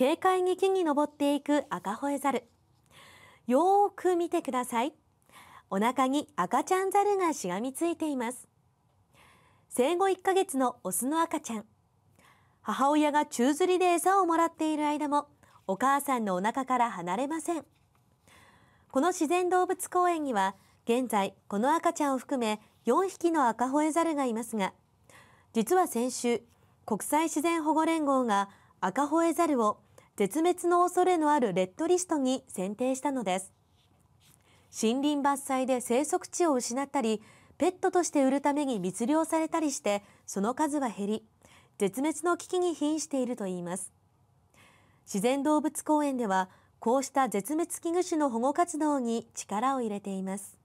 軽快に木に登っていく赤ホエザル。よーく見てください。お腹に赤ちゃんザルがしがみついています。生後1ヶ月のオスの赤ちゃん。母親が宙吊りで餌をもらっている間も、お母さんのお腹から離れません。この自然動物公園には、現在この赤ちゃんを含め4匹の赤ホエザルがいますが、実は先週、国際自然保護連合が赤ホエザルを絶滅の恐れのあるレッドリストに選定したのです森林伐採で生息地を失ったりペットとして売るために密漁されたりしてその数は減り絶滅の危機に瀕しているといいます自然動物公園ではこうした絶滅危惧種の保護活動に力を入れています